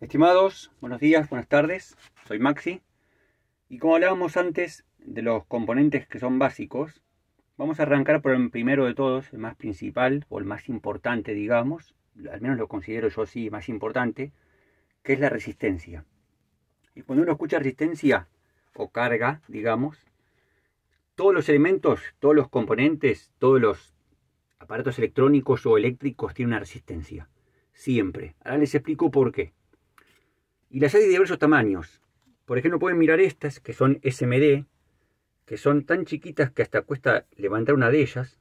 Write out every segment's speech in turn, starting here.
Estimados, buenos días, buenas tardes, soy Maxi y como hablábamos antes de los componentes que son básicos, vamos a arrancar por el primero de todos, el más principal o el más importante, digamos, al menos lo considero yo así, más importante, que es la resistencia. Y cuando uno escucha resistencia o carga, digamos, todos los elementos, todos los componentes, todos los aparatos electrónicos o eléctricos tienen una resistencia. Siempre. Ahora les explico por qué. Y las hay de diversos tamaños. Por ejemplo, pueden mirar estas, que son SMD, que son tan chiquitas que hasta cuesta levantar una de ellas.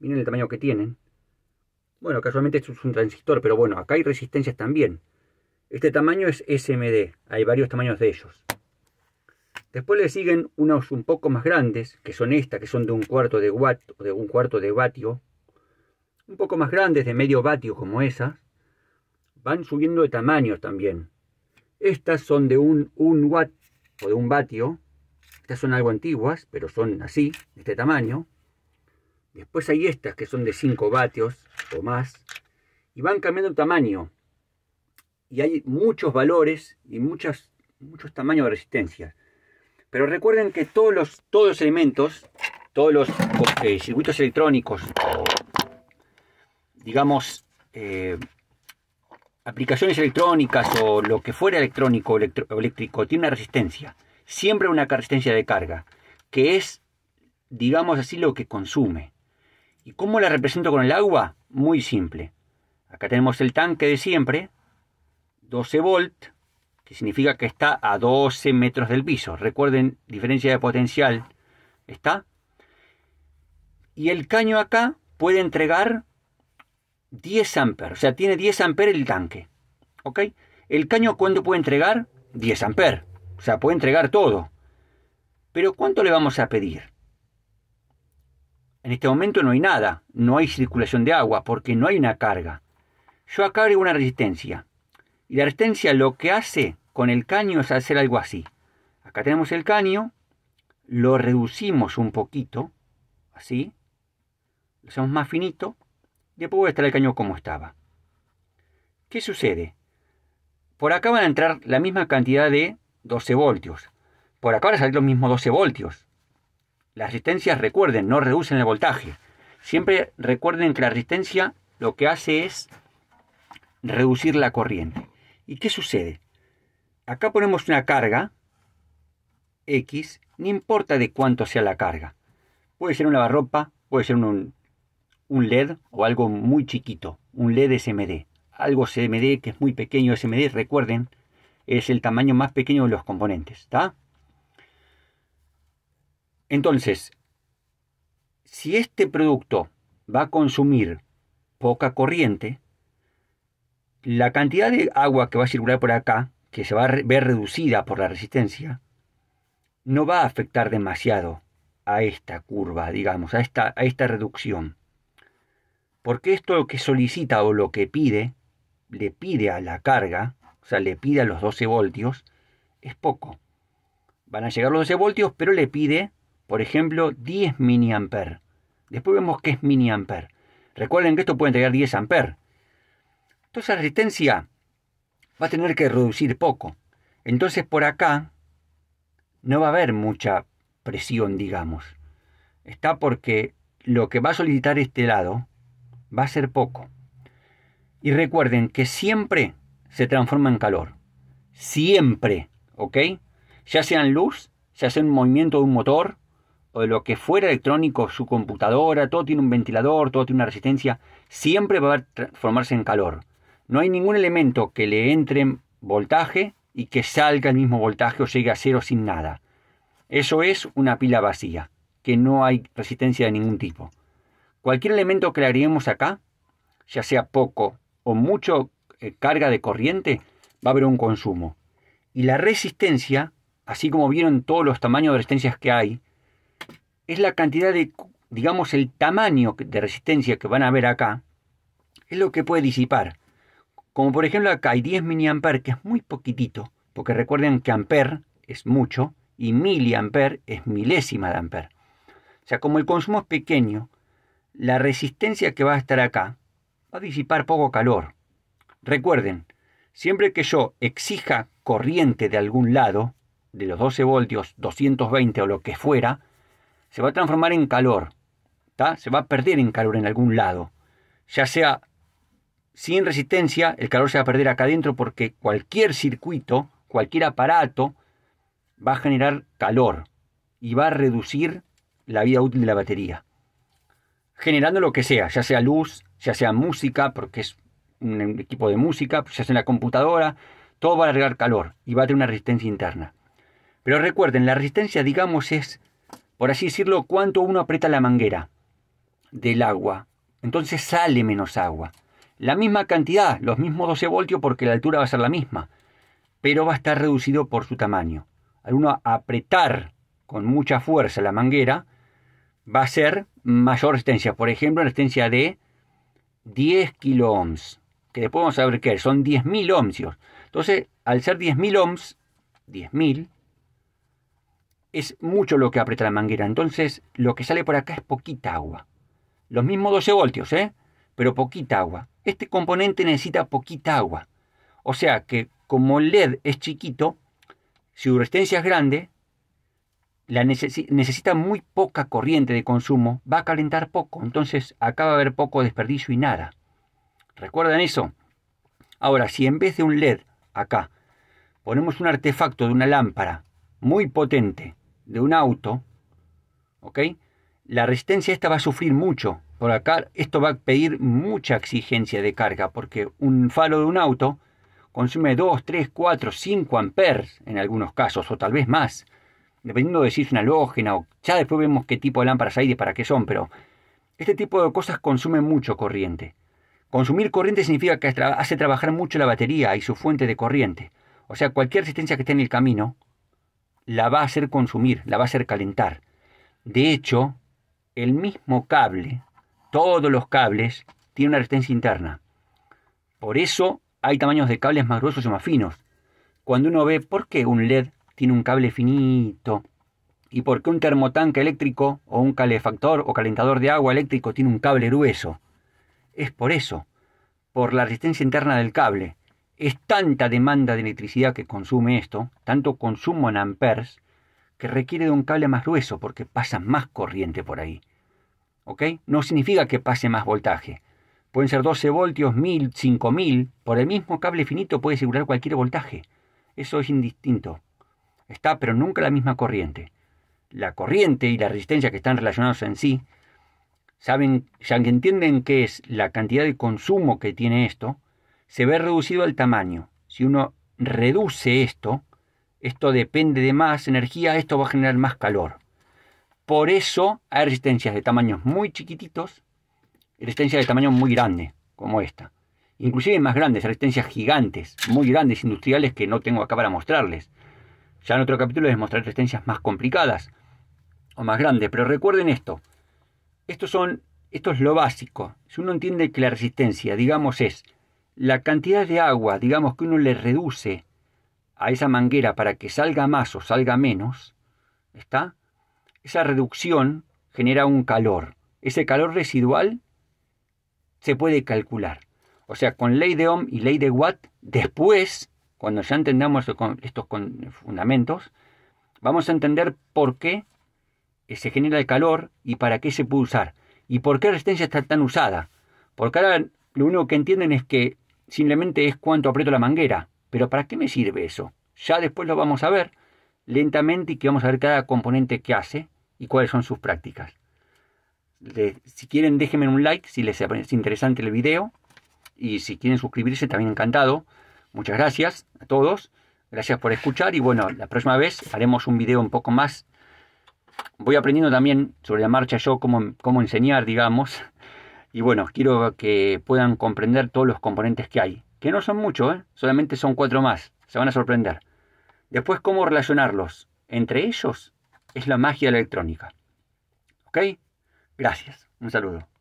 Miren el tamaño que tienen. Bueno, casualmente esto es un transistor, pero bueno, acá hay resistencias también. Este tamaño es SMD, hay varios tamaños de ellos. Después le siguen unos un poco más grandes, que son estas, que son de un cuarto de watt o de un cuarto de vatio. Un poco más grandes, de medio vatio como esas. Van subiendo de tamaño también. Estas son de un, un watt o de un vatio. Estas son algo antiguas, pero son así, de este tamaño. Después hay estas que son de 5 vatios o más. Y van cambiando de tamaño. Y hay muchos valores y muchas, muchos tamaños de resistencia. Pero recuerden que todos los, todos elementos, todos los eh, circuitos electrónicos, digamos, eh, aplicaciones electrónicas o lo que fuera electrónico o eléctrico, tiene una resistencia, siempre una resistencia de carga, que es, digamos así, lo que consume. ¿Y cómo la represento con el agua? Muy simple. Acá tenemos el tanque de siempre, 12 volt, que significa que está a 12 metros del piso. Recuerden, diferencia de potencial, ¿está? Y el caño acá puede entregar 10 amperes, o sea, tiene 10 amperes el tanque. ¿Ok? El caño, ¿cuándo puede entregar? 10 amperes. O sea, puede entregar todo. Pero ¿cuánto le vamos a pedir? En este momento no hay nada, no hay circulación de agua porque no hay una carga. Yo acá agrego una resistencia. Y la resistencia lo que hace con el caño es hacer algo así. Acá tenemos el caño, lo reducimos un poquito, así, lo hacemos más finito, ya puedo estar el cañón como estaba. ¿Qué sucede? Por acá van a entrar la misma cantidad de 12 voltios. Por acá van a salir los mismos 12 voltios. Las resistencias, recuerden, no reducen el voltaje. Siempre recuerden que la resistencia lo que hace es reducir la corriente. ¿Y qué sucede? Acá ponemos una carga X, no importa de cuánto sea la carga. Puede ser una barropa, puede ser un, un LED o algo muy chiquito, un LED SMD. Algo SMD que es muy pequeño, SMD, recuerden, es el tamaño más pequeño de los componentes, ¿está? Entonces, si este producto va a consumir poca corriente, la cantidad de agua que va a circular por acá, que se va a ver reducida por la resistencia, no va a afectar demasiado a esta curva, digamos, a esta, a esta reducción. Porque esto lo que solicita o lo que pide, le pide a la carga, o sea, le pide a los 12 voltios, es poco. Van a llegar los 12 voltios, pero le pide, por ejemplo, 10 mA. Después vemos qué es mA. Recuerden que esto puede entregar 10 A. Entonces la resistencia va a tener que reducir poco. Entonces por acá no va a haber mucha presión, digamos. Está porque lo que va a solicitar este lado va a ser poco. Y recuerden que siempre se transforma en calor. Siempre, ¿ok? Ya sea en luz, ya sea en movimiento de un motor, o de lo que fuera electrónico, su computadora, todo tiene un ventilador, todo tiene una resistencia, siempre va a transformarse en calor. No hay ningún elemento que le entre voltaje y que salga el mismo voltaje o llegue a cero sin nada. Eso es una pila vacía, que no hay resistencia de ningún tipo. Cualquier elemento que le agreguemos acá, ya sea poco o mucho eh, carga de corriente, va a haber un consumo. Y la resistencia, así como vieron todos los tamaños de resistencias que hay, es la cantidad de, digamos, el tamaño de resistencia que van a ver acá, es lo que puede disipar. Como por ejemplo acá hay 10 mA, que es muy poquitito, porque recuerden que ampere es mucho y miliamper es milésima de amper. O sea, como el consumo es pequeño, la resistencia que va a estar acá va a disipar poco calor. Recuerden, siempre que yo exija corriente de algún lado, de los 12 voltios, 220 o lo que fuera, se va a transformar en calor. Se va a perder en calor en algún lado. Ya sea sin resistencia, el calor se va a perder acá adentro porque cualquier circuito, cualquier aparato, va a generar calor y va a reducir la vida útil de la batería generando lo que sea, ya sea luz, ya sea música, porque es un equipo de música, pues, ya sea la computadora, todo va a alargar calor y va a tener una resistencia interna. Pero recuerden, la resistencia, digamos, es, por así decirlo, cuánto uno aprieta la manguera del agua. Entonces sale menos agua. La misma cantidad, los mismos 12 voltios, porque la altura va a ser la misma, pero va a estar reducido por su tamaño. Al uno apretar con mucha fuerza la manguera, va a ser mayor resistencia. Por ejemplo, resistencia de 10 kilo ohms, que después vamos a ver qué es, son 10.000 ohms, Entonces, al ser 10.000 ohms, 10.000, es mucho lo que aprieta la manguera. Entonces, lo que sale por acá es poquita agua. Los mismos 12 voltios, ¿eh? Pero poquita agua. Este componente necesita poquita agua. O sea que, como el LED es chiquito, si su resistencia es grande, la necesita muy poca corriente de consumo, va a calentar poco, entonces acaba a haber poco desperdicio y nada. ¿Recuerdan eso? Ahora, si en vez de un LED acá ponemos un artefacto de una lámpara muy potente de un auto, ¿ok? La resistencia esta va a sufrir mucho. Por acá esto va a pedir mucha exigencia de carga porque un falo de un auto consume 2, 3, 4, 5 amperes en algunos casos o tal vez más dependiendo de si es una halógena o ya después vemos qué tipo de lámparas hay y para qué son, pero este tipo de cosas consumen mucho corriente. Consumir corriente significa que hace trabajar mucho la batería y su fuente de corriente. O sea, cualquier resistencia que esté en el camino la va a hacer consumir, la va a hacer calentar. De hecho, el mismo cable, todos los cables, tienen una resistencia interna. Por eso hay tamaños de cables más gruesos y más finos. Cuando uno ve por qué un LED tiene un cable finito. ¿Y por qué un termotanque eléctrico o un calefactor o calentador de agua eléctrico tiene un cable grueso? Es por eso, por la resistencia interna del cable. Es tanta demanda de electricidad que consume esto, tanto consumo en amperes, que requiere de un cable más grueso porque pasa más corriente por ahí. ¿Ok? No significa que pase más voltaje. Pueden ser 12 voltios, 1000, 5000. Por el mismo cable finito puede asegurar cualquier voltaje. Eso es indistinto está, pero nunca la misma corriente. La corriente y la resistencia que están relacionados en sí, saben, ya que entienden que es la cantidad de consumo que tiene esto, se ve reducido el tamaño. Si uno reduce esto, esto depende de más energía, esto va a generar más calor. Por eso hay resistencias de tamaños muy chiquititos resistencias de tamaño muy grande, como esta. Inclusive más grandes, resistencias gigantes, muy grandes, industriales que no tengo acá para mostrarles. Ya en otro capítulo les mostraré resistencias más complicadas o más grandes, pero recuerden esto. Esto, son, esto es lo básico. Si uno entiende que la resistencia, digamos, es la cantidad de agua, digamos, que uno le reduce a esa manguera para que salga más o salga menos, ¿está? Esa reducción genera un calor. Ese calor residual se puede calcular. O sea, con ley de Ohm y ley de Watt, después cuando ya entendamos estos fundamentos, vamos a entender por qué se genera el calor y para qué se puede usar. Y por qué resistencia está tan usada. Porque ahora lo único que entienden es que simplemente es cuánto aprieto la manguera. Pero ¿para qué me sirve eso? Ya después lo vamos a ver lentamente y que vamos a ver cada componente que hace y cuáles son sus prácticas. si quieren, déjenme un like si les parece interesante el video. Y si quieren suscribirse, también encantado. Muchas gracias a todos. Gracias por escuchar y bueno, la próxima vez haremos un video un poco más. Voy aprendiendo también sobre la marcha yo cómo, cómo enseñar, digamos. Y bueno, quiero que puedan comprender todos los componentes que hay. Que no son muchos, ¿eh? solamente son cuatro más. Se van a sorprender. Después, cómo relacionarlos entre ellos es la magia electrónica. ¿Ok? Gracias. Un saludo.